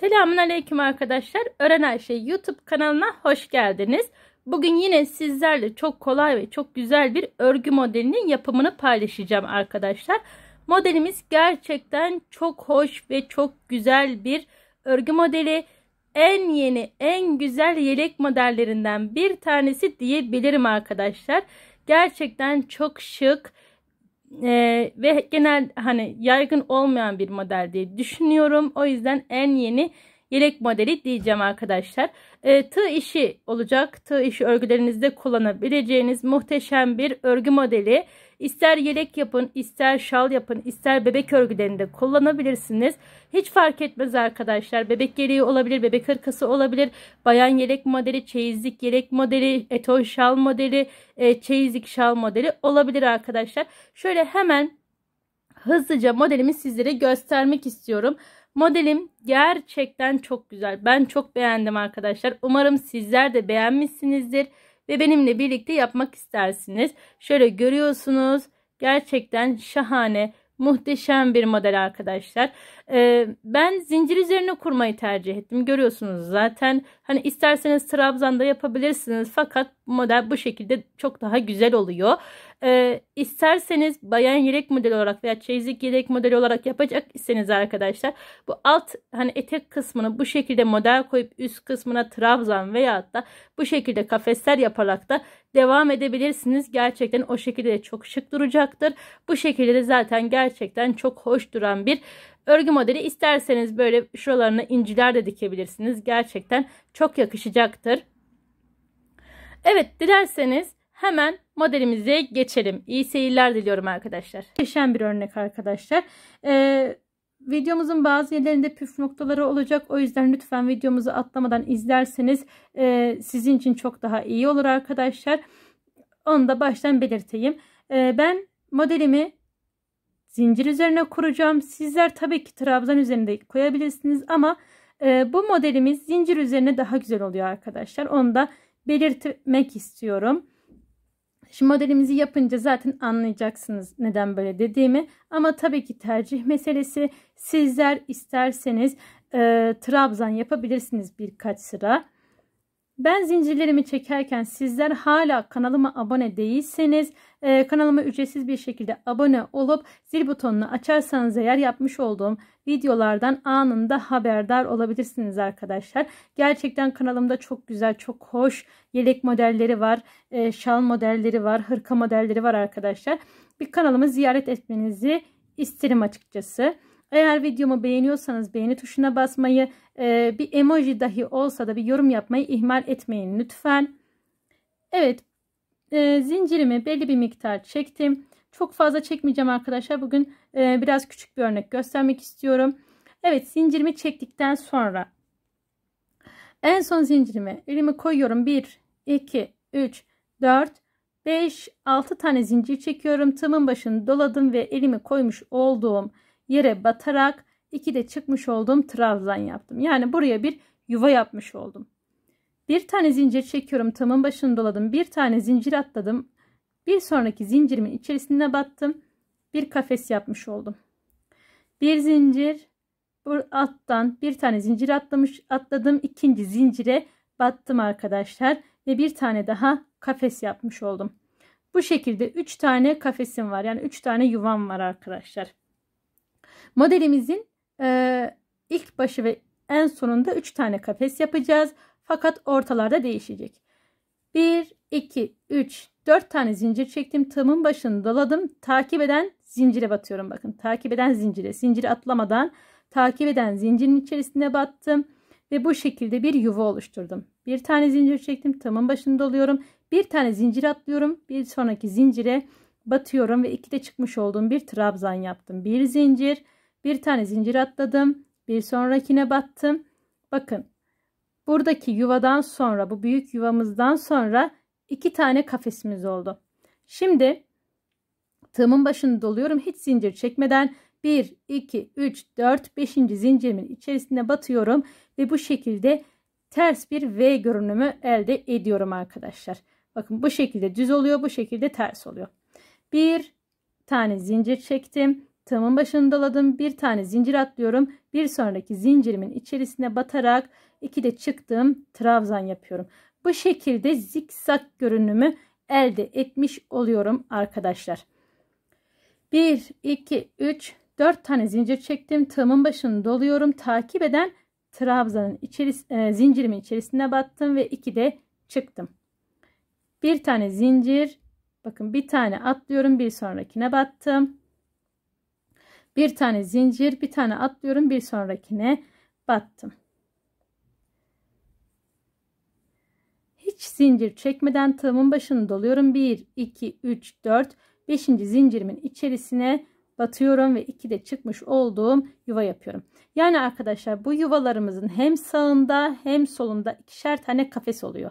Selamun Aleyküm arkadaşlar. Öğren Ayşe YouTube kanalına hoş geldiniz. Bugün yine sizlerle çok kolay ve çok güzel bir örgü modelinin yapımını paylaşacağım arkadaşlar. Modelimiz gerçekten çok hoş ve çok güzel bir örgü modeli. En yeni, en güzel yelek modellerinden bir tanesi diyebilirim arkadaşlar. Gerçekten çok şık, e, ve genel hani yaygın olmayan bir model diye düşünüyorum. O yüzden en yeni yelek modeli diyeceğim arkadaşlar. E, tığ işi olacak. Tığ işi örgülerinizde kullanabileceğiniz muhteşem bir örgü modeli. İster yelek yapın, ister şal yapın, ister bebek örgülerinde kullanabilirsiniz. Hiç fark etmez arkadaşlar. Bebek yeleği olabilir, bebek hırkası olabilir, bayan yelek modeli, çeyizlik yelek modeli, eton şal modeli, e, çeyizlik şal modeli olabilir arkadaşlar. Şöyle hemen hızlıca modelimi sizlere göstermek istiyorum. Modelim gerçekten çok güzel. Ben çok beğendim arkadaşlar. Umarım sizler de beğenmişsinizdir ve benimle birlikte yapmak istersiniz. Şöyle görüyorsunuz gerçekten şahane muhteşem bir model arkadaşlar. Ee, ben zincir üzerine kurmayı tercih ettim. Görüyorsunuz zaten. Hani isterseniz trabzanda yapabilirsiniz. Fakat model bu şekilde çok daha güzel oluyor. E, isterseniz bayan yelek modeli olarak veya çeyizlik yelek modeli olarak yapacak iseniz arkadaşlar bu alt hani etek kısmını bu şekilde model koyup üst kısmına trabzan veya da bu şekilde kafesler yaparak da devam edebilirsiniz. Gerçekten o şekilde de çok şık duracaktır. Bu şekilde de zaten gerçekten çok hoş duran bir örgü modeli. isterseniz böyle şuralarına inciler de dikebilirsiniz. Gerçekten çok yakışacaktır. Evet dilerseniz hemen modelimize geçelim. İyi seyirler diliyorum arkadaşlar. Geçen bir örnek arkadaşlar. Ee, videomuzun bazı yerlerinde püf noktaları olacak. O yüzden lütfen videomuzu atlamadan izlerseniz e, sizin için çok daha iyi olur arkadaşlar. Onu da baştan belirteyim. E, ben modelimi zincir üzerine kuracağım. Sizler tabii ki trabzan üzerinde koyabilirsiniz ama e, bu modelimiz zincir üzerine daha güzel oluyor arkadaşlar. Onu da belirtmek istiyorum. Şimdi modelimizi yapınca zaten anlayacaksınız neden böyle dediğimi. Ama tabii ki tercih meselesi. Sizler isterseniz e, trabzan yapabilirsiniz birkaç sıra. Ben zincirlerimi çekerken sizler hala kanalıma abone değilseniz e, kanalıma ücretsiz bir şekilde abone olup zil butonunu açarsanız eğer yapmış olduğum videolardan anında haberdar olabilirsiniz arkadaşlar. Gerçekten kanalımda çok güzel çok hoş yelek modelleri var e, şal modelleri var hırka modelleri var arkadaşlar. Bir kanalımı ziyaret etmenizi isterim açıkçası. Eğer videomu beğeniyorsanız beğeni tuşuna basmayı, e, bir emoji dahi olsa da bir yorum yapmayı ihmal etmeyin lütfen. Evet e, zincirimi belli bir miktar çektim. Çok fazla çekmeyeceğim arkadaşlar. Bugün e, biraz küçük bir örnek göstermek istiyorum. Evet zincirimi çektikten sonra en son zincirime elimi koyuyorum. 1, 2, 3, 4, 5, 6 tane zincir çekiyorum. Tığımın başını doladım ve elimi koymuş olduğum yere batarak iki de çıkmış olduğum trabzan yaptım. Yani buraya bir yuva yapmış oldum. Bir tane zincir çekiyorum. Tamın başını doladım. Bir tane zincir atladım. Bir sonraki zincirimin içerisine battım. Bir kafes yapmış oldum. Bir zincir bu alttan bir tane zincir atlamış atladım. ikinci zincire battım arkadaşlar ve bir tane daha kafes yapmış oldum. Bu şekilde 3 tane kafesim var. Yani 3 tane yuvam var arkadaşlar. Modelimizin e, ilk başı ve en sonunda 3 tane kafes yapacağız. Fakat ortalarda değişecek. 1, 2, 3, 4 tane zincir çektim. Tığımın başını doladım. Takip eden zincire batıyorum. Bakın takip eden zincire. Zinciri atlamadan takip eden zincirin içerisine battım. Ve bu şekilde bir yuva oluşturdum. Bir tane zincir çektim. Tığımın başını doluyorum. Bir tane zincir atlıyorum. Bir sonraki zincire batıyorum. Ve ikide çıkmış olduğum bir trabzan yaptım. Bir zincir bir tane zincir atladım. Bir sonrakine battım. Bakın buradaki yuvadan sonra bu büyük yuvamızdan sonra iki tane kafesimiz oldu. Şimdi tığımın başını doluyorum hiç zincir çekmeden 1 2 3 4 5. zincirimin içerisine batıyorum ve bu şekilde ters bir V görünümü elde ediyorum arkadaşlar. Bakın bu şekilde düz oluyor bu şekilde ters oluyor. Bir tane zincir çektim. Tığımın başını doladım. Bir tane zincir atlıyorum. Bir sonraki zincirimin içerisine batarak iki de çıktığım trabzan yapıyorum. Bu şekilde zikzak görünümü elde etmiş oluyorum arkadaşlar. 1, 2, 3, 4 tane zincir çektim. Tığımın başını doluyorum. Takip eden trabzanın içeris e, zincirimin içerisine battım ve iki de çıktım. Bir tane zincir. Bakın bir tane atlıyorum. Bir sonrakine battım bir tane zincir bir tane atlıyorum bir sonrakine battım hiç zincir çekmeden tığımın başını doluyorum 1 2 3 4 5. zincirimin içerisine batıyorum ve 2 de çıkmış olduğum yuva yapıyorum yani arkadaşlar bu yuvalarımızın hem sağında hem solunda ikişer tane kafes oluyor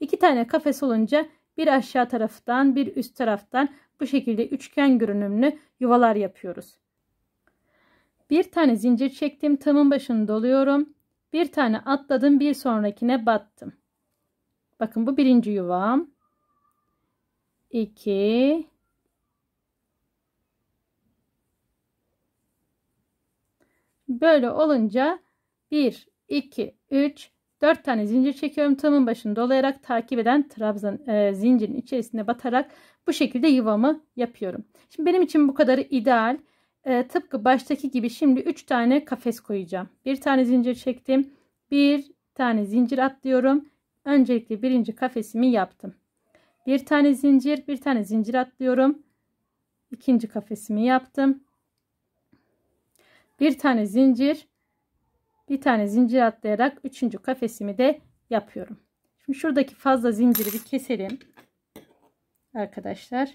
iki tane kafes olunca bir aşağı taraftan bir üst taraftan bu şekilde üçgen görünümlü yuvalar yapıyoruz bir tane zincir çektim. Tığımın başını doluyorum. Bir tane atladım. Bir sonrakine battım. Bakın bu birinci yuvam. 2 Böyle olunca 1, 2, 3, 4 tane zincir çekiyorum. Tığımın başını dolayarak takip eden trabzan e, zincirin içerisine batarak bu şekilde yuvamı yapıyorum. Şimdi benim için bu kadarı ideal e, tıpkı baştaki gibi şimdi 3 tane kafes koyacağım. Bir tane zincir çektim. Bir tane zincir atlıyorum. Öncelikle birinci kafesimi yaptım. Bir tane zincir, bir tane zincir atlıyorum. İkinci kafesimi yaptım. Bir tane zincir, bir tane zincir atlayarak üçüncü kafesimi de yapıyorum. Şimdi şuradaki fazla zinciri bir keselim. Arkadaşlar.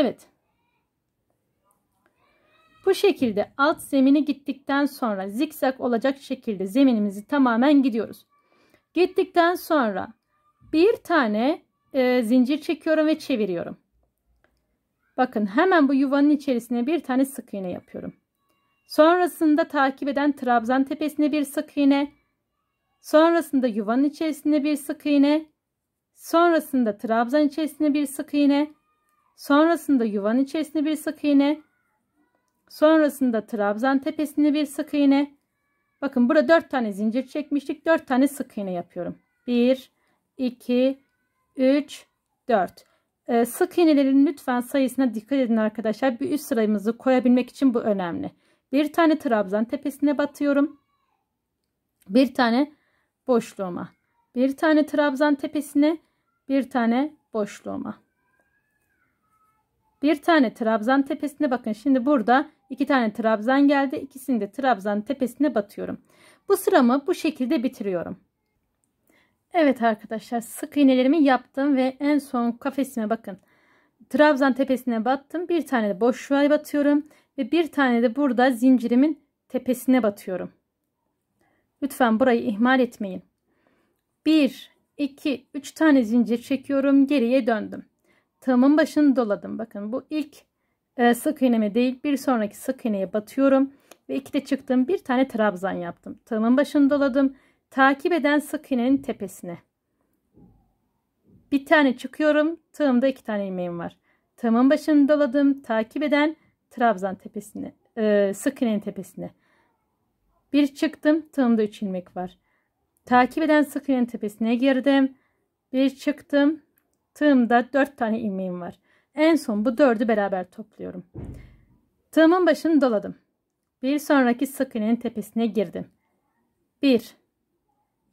Evet. Bu şekilde alt zemini gittikten sonra zikzak olacak şekilde zeminimizi tamamen gidiyoruz. Gittikten sonra bir tane e, zincir çekiyorum ve çeviriyorum. Bakın hemen bu yuvanın içerisine bir tane sık iğne yapıyorum. Sonrasında takip eden trabzan tepesine bir sık iğne. Sonrasında yuvanın içerisine bir sık iğne. Sonrasında trabzan içerisine bir sık iğne. Sonrasında yuvanın içerisine bir sık iğne. Sonrasında trabzan tepesine bir sık iğne. Bakın burada 4 tane zincir çekmiştik. 4 tane sık iğne yapıyorum. 1, 2, 3, 4. Ee, sık iğnelerin lütfen sayısına dikkat edin arkadaşlar. Bir üst sırayımızı koyabilmek için bu önemli. Bir tane trabzan tepesine batıyorum. Bir tane boşluğuma. Bir tane trabzan tepesine. Bir tane boşluğuma. Bir tane trabzan tepesine bakın. Şimdi burada iki tane trabzan geldi. İkisini de trabzan tepesine batıyorum. Bu sıramı bu şekilde bitiriyorum. Evet arkadaşlar sık iğnelerimi yaptım ve en son kafesime bakın. Trabzan tepesine battım. Bir tane de boşluğa batıyorum. Ve bir tane de burada zincirimin tepesine batıyorum. Lütfen burayı ihmal etmeyin. 1, 2, 3 tane zincir çekiyorum. Geriye döndüm tığımın başını doladım. Bakın bu ilk e, sık iğneme değil bir sonraki sık iğneye batıyorum. Ve iki de çıktığım bir tane trabzan yaptım. Tığımın başını doladım. Takip eden sık iğnenin tepesine. Bir tane çıkıyorum. Tığımda iki tane ilmeğim var. Tığımın başını doladım. Takip eden trabzan tepesine. E, sık iğnenin tepesine. Bir çıktım. Tığımda üç ilmek var. Takip eden sık iğnenin tepesine girdim. Bir çıktım. Tığımda 4 tane ilmeğim var. En son bu dördü beraber topluyorum. Tığımın başını doladım. Bir sonraki sık iğnenin tepesine girdim. 1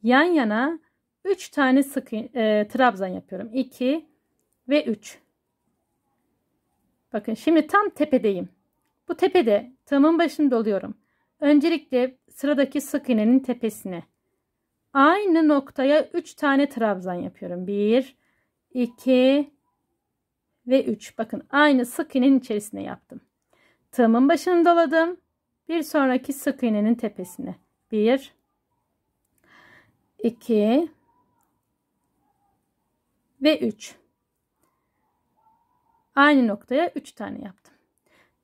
Yan yana 3 tane sık e, trabzan yapıyorum. 2 ve 3. Bakın şimdi tam tepedeyim. Bu tepede tığımın başını doluyorum. Öncelikle sıradaki sık iğnenin tepesine. Aynı noktaya 3 tane trabzan yapıyorum. 1 2 ve 3. Bakın aynı sık iğnenin içerisine yaptım. Tığımın başını doladım. Bir sonraki sık iğnenin tepesine. 1 2 ve 3. Aynı noktaya 3 tane yaptım.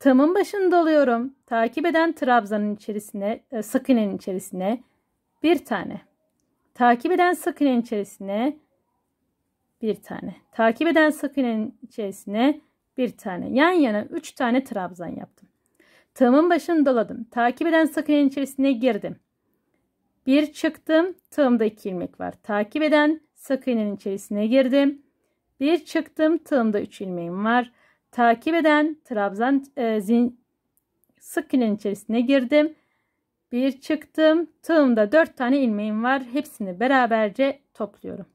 Tığımın başını doluyorum. Takip eden trabzanın içerisine, e, sık iğnenin içerisine bir tane. Takip eden sık iğnenin içerisine bir tane. Takip eden sık iğnenin içerisine bir tane. Yan yana üç tane trabzan yaptım. Tığımın başını doladım. Takip eden sık iğnenin içerisine girdim. Bir çıktım. Tığımda iki ilmek var. Takip eden sık iğnenin içerisine girdim. Bir çıktım. Tığımda üç ilmeğim var. Takip eden trabzan e, zin, sık iğnenin içerisine girdim. Bir çıktım. Tığımda dört tane ilmeğim var. Hepsini beraberce topluyorum.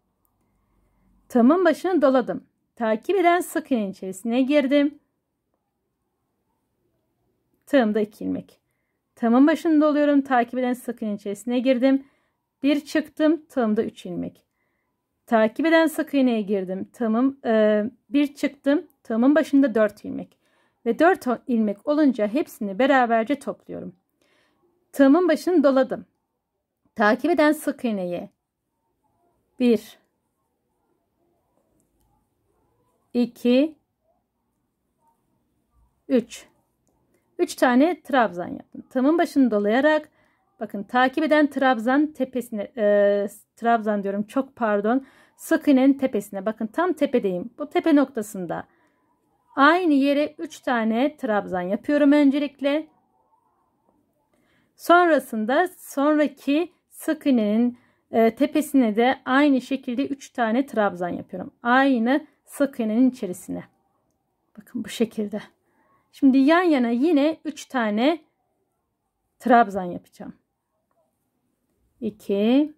Tamın başını doladım. Takip eden sık iğnenin içerisine girdim. Tığımda iki ilmek. Tamın başını doluyorum. Takip eden sık iğnenin içerisine girdim. Bir çıktım. Tığımda üç ilmek. Takip eden sık iğneye girdim. Tamım e, bir çıktım. Tığımın başında dört ilmek. Ve dört ilmek olunca hepsini beraberce topluyorum. Tığımın başını doladım. Takip eden sık iğneye bir. 2 3 3 tane trabzan yaptım. Tamın başını dolayarak bakın takip eden trabzan tepesine e, trabzan diyorum çok pardon sık iğnenin tepesine bakın tam tepedeyim. Bu tepe noktasında aynı yere 3 tane trabzan yapıyorum öncelikle. Sonrasında sonraki sık iğnenin e, tepesine de aynı şekilde 3 tane trabzan yapıyorum. Aynı sık iğnenin içerisine. Bakın bu şekilde. Şimdi yan yana yine 3 tane trabzan yapacağım. 2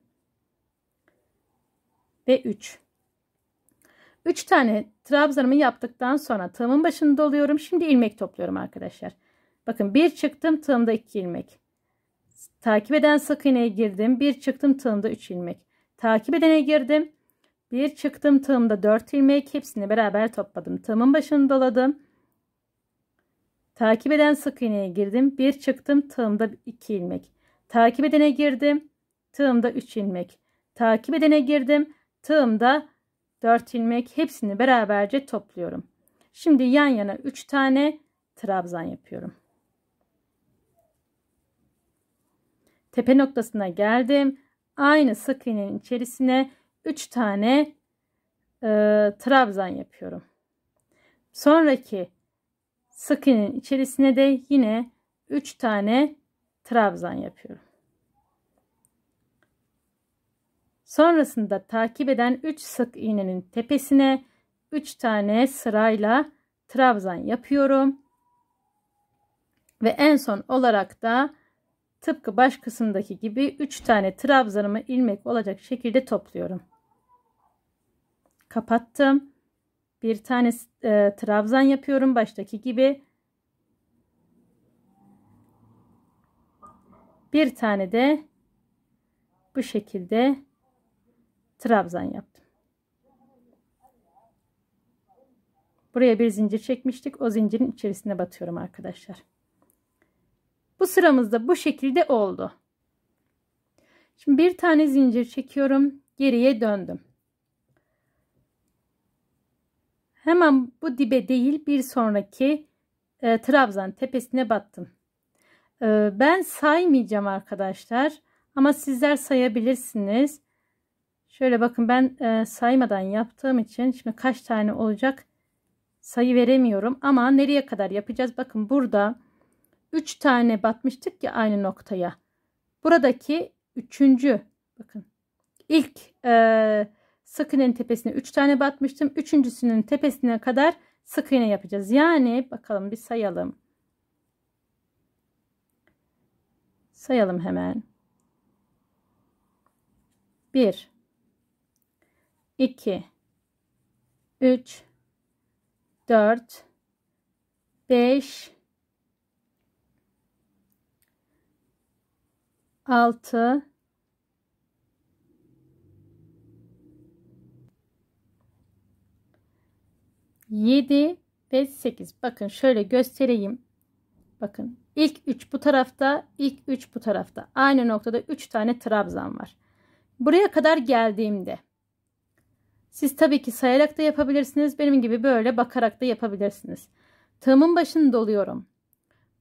ve 3. 3 tane trabzanımı yaptıktan sonra tığımın başını doluyorum. Şimdi ilmek topluyorum arkadaşlar. Bakın bir çıktım tığımda 2 ilmek. Takip eden sık iğneye girdim. Bir çıktım tığımda 3 ilmek. Takip edene girdim. Bir çıktım tığımda 4 ilmek hepsini beraber topladım. Tığımın başını doladım. Takip eden sık iğneye girdim. Bir çıktım tığımda 2 ilmek. Takip edene girdim. Tığımda 3 ilmek. Takip edene girdim. Tığımda 4 ilmek. Hepsini beraberce topluyorum. Şimdi yan yana 3 tane trabzan yapıyorum. Tepe noktasına geldim. Aynı sık iğnenin içerisine 3 tane e, trabzan yapıyorum. Sonraki sık iğnenin içerisine de yine 3 tane trabzan yapıyorum. Sonrasında takip eden 3 sık iğnenin tepesine 3 tane sırayla trabzan yapıyorum. Ve en son olarak da tıpkı baş kısımdaki gibi 3 tane trabzanımı ilmek olacak şekilde topluyorum kapattım. Bir tane e, trabzan yapıyorum baştaki gibi. Bir tane de bu şekilde trabzan yaptım. Buraya bir zincir çekmiştik. O zincirin içerisine batıyorum arkadaşlar. Bu sıramızda bu şekilde oldu. Şimdi bir tane zincir çekiyorum. Geriye döndüm. Hemen bu dibe değil bir sonraki e, trabzan tepesine battım. E, ben saymayacağım arkadaşlar. Ama sizler sayabilirsiniz. Şöyle bakın ben e, saymadan yaptığım için şimdi kaç tane olacak sayı veremiyorum. Ama nereye kadar yapacağız? Bakın burada 3 tane batmıştık ya aynı noktaya. Buradaki üçüncü bakın ilk e, sık iğnenin tepesine 3 tane batmıştım. Üçüncüsünün tepesine kadar sık iğne yapacağız. Yani bakalım bir sayalım. Sayalım hemen. 1 2 3 4 5 6 7 ve 8. Bakın şöyle göstereyim. Bakın ilk 3 bu tarafta, ilk 3 bu tarafta. Aynı noktada 3 tane trabzan var. Buraya kadar geldiğimde siz tabii ki sayarak da yapabilirsiniz. Benim gibi böyle bakarak da yapabilirsiniz. Tığımın başını doluyorum.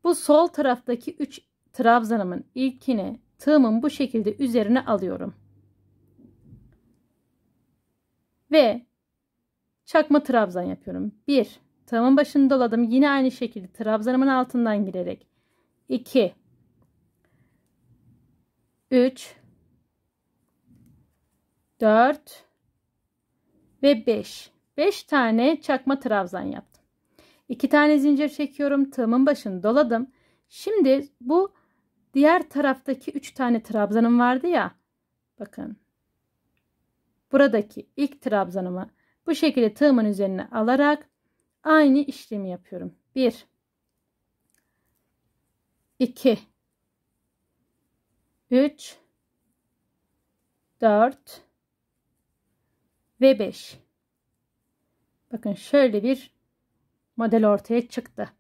Bu sol taraftaki 3 trabzanımın ilkini tığımın bu şekilde üzerine alıyorum. Ve Çakma trabzan yapıyorum. 1. Tığımın başını doladım. Yine aynı şekilde trabzanımın altından girerek. 2. 3. 4 ve 5. 5 tane çakma trabzan yaptım. 2 tane zincir çekiyorum. Tığımın başını doladım. Şimdi bu diğer taraftaki 3 tane trabzanım vardı ya. Bakın. Buradaki ilk trabzanımı bu şekilde tığımın üzerine alarak aynı işlemi yapıyorum. 1 2 3 4 ve 5 Bakın şöyle bir model ortaya çıktı.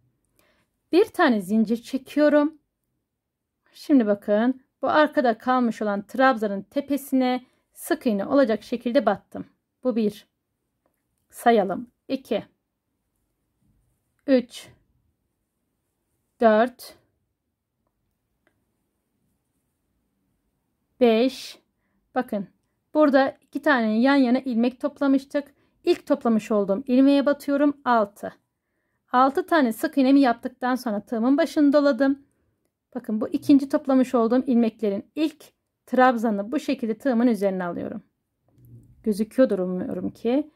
Bir tane zincir çekiyorum. Şimdi bakın bu arkada kalmış olan trabzanın tepesine sık iğne olacak şekilde battım. Bu bir sayalım. 2 3 4 5 bakın burada iki tane yan yana ilmek toplamıştık. İlk toplamış olduğum ilmeğe batıyorum 6. 6 tane sık iğnemi yaptıktan sonra tığımın başını doladım. Bakın bu ikinci toplamış olduğum ilmeklerin ilk trabzanı bu şekilde tığımın üzerine alıyorum. Gözüküyordur umuyorum ki.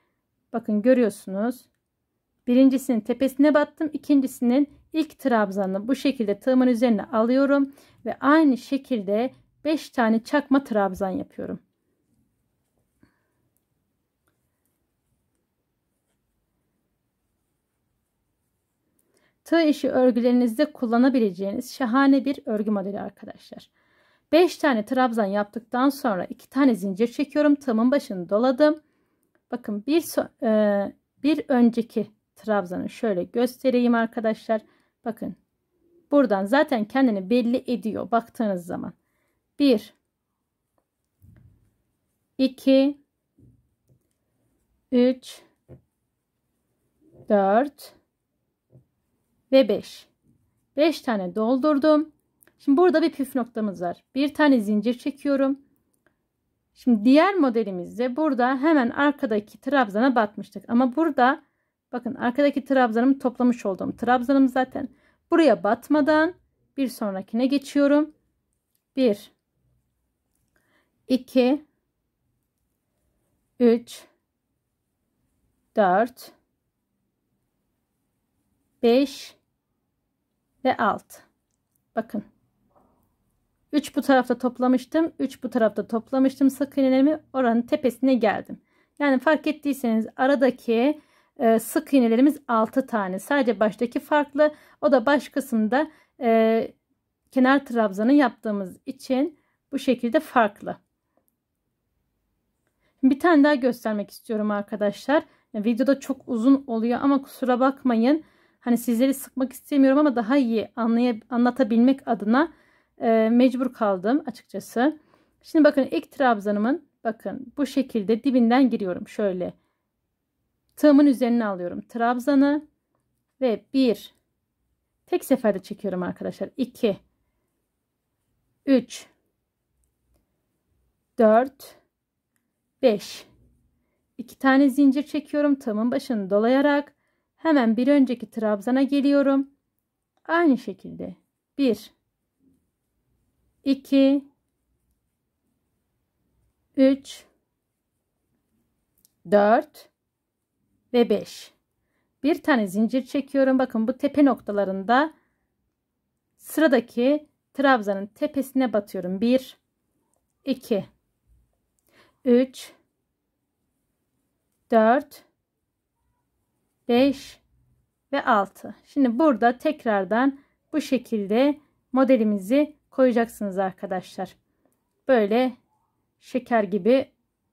Bakın görüyorsunuz. Birincisinin tepesine battım. ikincisinin ilk trabzanını bu şekilde tığımın üzerine alıyorum. Ve aynı şekilde 5 tane çakma trabzan yapıyorum. tığ işi örgülerinizde kullanabileceğiniz şahane bir örgü modeli arkadaşlar. 5 tane trabzan yaptıktan sonra 2 tane zincir çekiyorum. Tığımın başını doladım. Bakın bir so e, bir önceki trabzanı şöyle göstereyim arkadaşlar. Bakın buradan zaten kendini belli ediyor baktığınız zaman. 1 2 3 4 ve 5. 5 tane doldurdum. Şimdi burada bir püf noktamız var. Bir tane zincir çekiyorum. Şimdi diğer modelimizde burada hemen arkadaki trabzana batmıştık. Ama burada bakın arkadaki trabzanımı toplamış olduğum trabzanım zaten. Buraya batmadan bir sonrakine geçiyorum. 1 2 3 4 5 ve 6. Bakın 3 bu tarafta toplamıştım. 3 bu tarafta toplamıştım. Sık iğnelerimi oranın tepesine geldim. Yani fark ettiyseniz aradaki e, sık iğnelerimiz 6 tane. Sadece baştaki farklı. O da baş kısımda e, kenar trabzanı yaptığımız için bu şekilde farklı. Bir tane daha göstermek istiyorum arkadaşlar. Videoda çok uzun oluyor ama kusura bakmayın. Hani sizleri sıkmak istemiyorum ama daha iyi anlatabilmek adına ee, mecbur kaldım açıkçası. Şimdi bakın ilk trabzanımın bakın bu şekilde dibinden giriyorum şöyle. Tığımın üzerine alıyorum trabzanı ve bir tek seferde çekiyorum arkadaşlar. 2 3 4 5 2 tane zincir çekiyorum tığımın başını dolayarak hemen bir önceki trabzana geliyorum. Aynı şekilde 1 2 3 4 ve 5 bir tane zincir çekiyorum bakın bu tepe noktalarında sıradaki trabzanın tepesine batıyorum 1 2 3 4 5 ve 6 şimdi burada tekrardan bu şekilde modelimizi koyacaksınız arkadaşlar. Böyle şeker gibi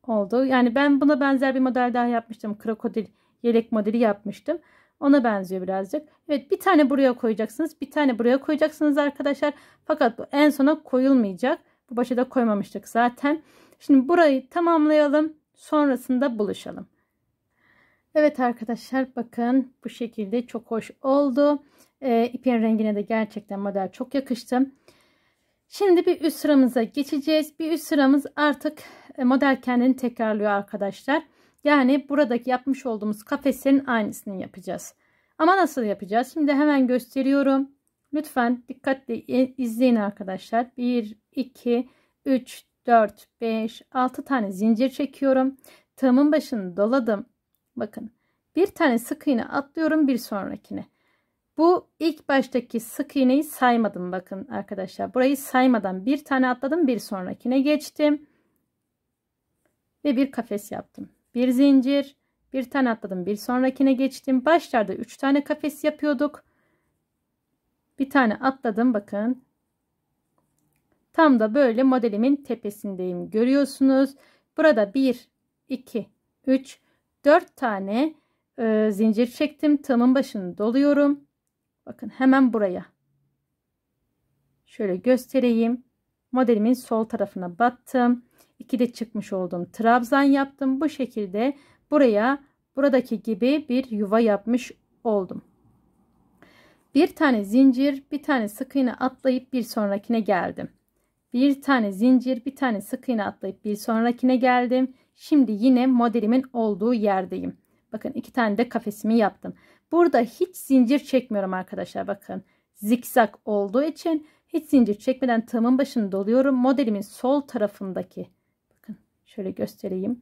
oldu. Yani ben buna benzer bir model daha yapmıştım. Krokodil yelek modeli yapmıştım. Ona benziyor birazcık. Evet bir tane buraya koyacaksınız. Bir tane buraya koyacaksınız arkadaşlar. Fakat bu en sona koyulmayacak. Bu başa da koymamıştık zaten. Şimdi burayı tamamlayalım. Sonrasında buluşalım. Evet arkadaşlar bakın bu şekilde çok hoş oldu. Ee, ipin rengine de gerçekten model çok yakıştı. Şimdi bir üst sıramıza geçeceğiz. Bir üst sıramız artık e, model kendini tekrarlıyor arkadaşlar. Yani buradaki yapmış olduğumuz kafeslerin aynısını yapacağız. Ama nasıl yapacağız? Şimdi hemen gösteriyorum. Lütfen dikkatle izleyin arkadaşlar. 1, 2, 3, 4, 5, 6 tane zincir çekiyorum. Tığımın başını doladım. Bakın bir tane sık iğne atlıyorum bir sonrakine. Bu ilk baştaki sık iğneyi saymadım bakın arkadaşlar. Burayı saymadan bir tane atladım bir sonrakine geçtim. Ve bir kafes yaptım. Bir zincir bir tane atladım bir sonrakine geçtim. Başlarda 3 tane kafes yapıyorduk. Bir tane atladım bakın. Tam da böyle modelimin tepesindeyim görüyorsunuz. Burada 1, 2, 3, 4 tane e, zincir çektim. Tığımın başını doluyorum. Bakın hemen buraya. Şöyle göstereyim. Modelimin sol tarafına battım. İki de çıkmış olduğum trabzan yaptım. Bu şekilde buraya buradaki gibi bir yuva yapmış oldum. Bir tane zincir, bir tane sık iğne atlayıp bir sonrakine geldim. Bir tane zincir, bir tane sık iğne atlayıp bir sonrakine geldim. Şimdi yine modelimin olduğu yerdeyim. Bakın iki tane de kafesimi yaptım. Burada hiç zincir çekmiyorum arkadaşlar bakın. Zikzak olduğu için hiç zincir çekmeden tığımın başını doluyorum. Modelimin sol tarafındaki bakın şöyle göstereyim.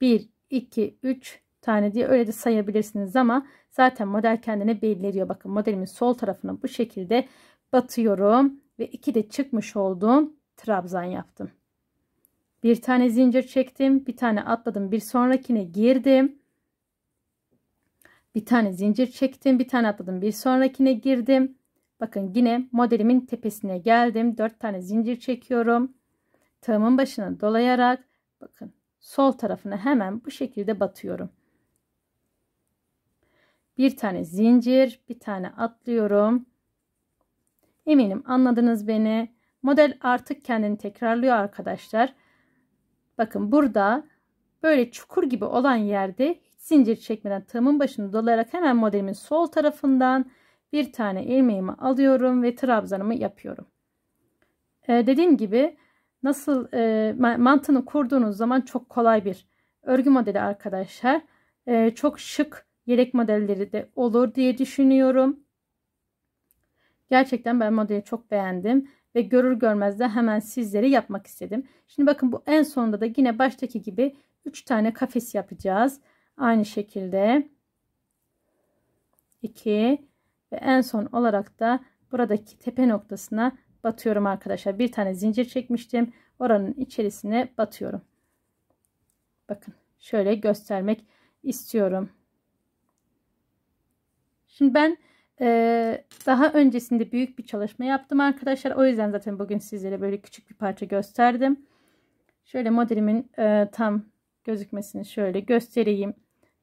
1, 2, 3 tane diye öyle de sayabilirsiniz ama zaten model kendine belirliyor. Bakın modelimin sol tarafına bu şekilde batıyorum ve 2 de çıkmış olduğum trabzan yaptım. Bir tane zincir çektim, bir tane atladım, bir sonrakine girdim bir tane zincir çektim bir tane atladım bir sonrakine girdim bakın yine modelimin tepesine geldim Dört tane zincir çekiyorum tığımın başına dolayarak bakın sol tarafına hemen bu şekilde batıyorum bir tane zincir bir tane atlıyorum eminim anladınız beni model artık kendini tekrarlıyor arkadaşlar bakın burada böyle çukur gibi olan yerde zincir çekmeden tığımın başını dolayarak hemen modelimin sol tarafından bir tane ilmeğimi alıyorum ve trabzanımı yapıyorum. Ee, dediğim gibi nasıl e, mantığını kurduğunuz zaman çok kolay bir örgü modeli arkadaşlar. E, çok şık yelek modelleri de olur diye düşünüyorum. Gerçekten ben modeli çok beğendim ve görür görmez de hemen sizleri yapmak istedim. Şimdi bakın bu en sonunda da yine baştaki gibi 3 tane kafes yapacağız. Aynı şekilde 2 ve en son olarak da buradaki tepe noktasına batıyorum arkadaşlar. Bir tane zincir çekmiştim. Oranın içerisine batıyorum. Bakın şöyle göstermek istiyorum. Şimdi ben e, daha öncesinde büyük bir çalışma yaptım arkadaşlar. O yüzden zaten bugün sizlere böyle küçük bir parça gösterdim. Şöyle modelimin e, tam gözükmesini şöyle göstereyim.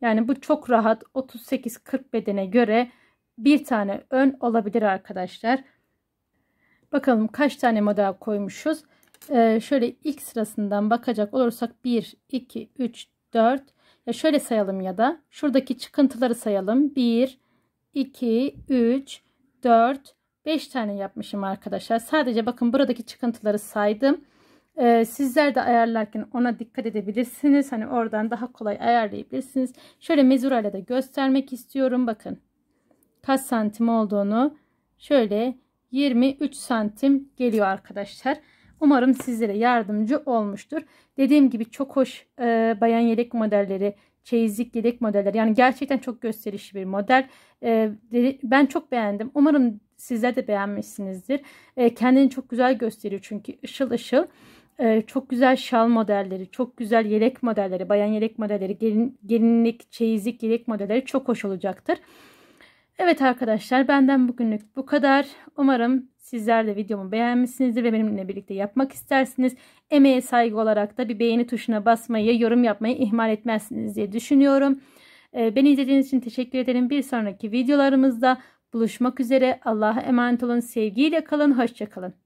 Yani bu çok rahat 38-40 bedene göre bir tane ön olabilir arkadaşlar. Bakalım kaç tane model koymuşuz. Ee, şöyle ilk sırasından bakacak olursak 1, 2, 3, 4. Ya şöyle sayalım ya da şuradaki çıkıntıları sayalım. 1, 2, 3, 4, 5 tane yapmışım arkadaşlar. Sadece bakın buradaki çıkıntıları saydım. Ee, sizler de ayarlarken ona dikkat edebilirsiniz. Hani oradan daha kolay ayarlayabilirsiniz. Şöyle mezurayla da göstermek istiyorum. Bakın kaç santim olduğunu şöyle 23 santim geliyor arkadaşlar. Umarım sizlere yardımcı olmuştur. Dediğim gibi çok hoş e, bayan yelek modelleri, çeyizlik yelek modelleri. Yani gerçekten çok gösterişli bir model. E, ben çok beğendim. Umarım sizler de beğenmişsinizdir. E, kendini çok güzel gösteriyor çünkü ışıl ışıl e, çok güzel şal modelleri, çok güzel yelek modelleri, bayan yelek modelleri, gelin, gelinlik, çeyizlik yelek modelleri çok hoş olacaktır. Evet arkadaşlar benden bugünlük bu kadar. Umarım sizler de videomu beğenmişsinizdir ve benimle birlikte yapmak istersiniz. Emeğe saygı olarak da bir beğeni tuşuna basmayı, yorum yapmayı ihmal etmezsiniz diye düşünüyorum. Ee, beni izlediğiniz için teşekkür ederim. Bir sonraki videolarımızda buluşmak üzere. Allah'a emanet olun. Sevgiyle kalın. Hoşçakalın.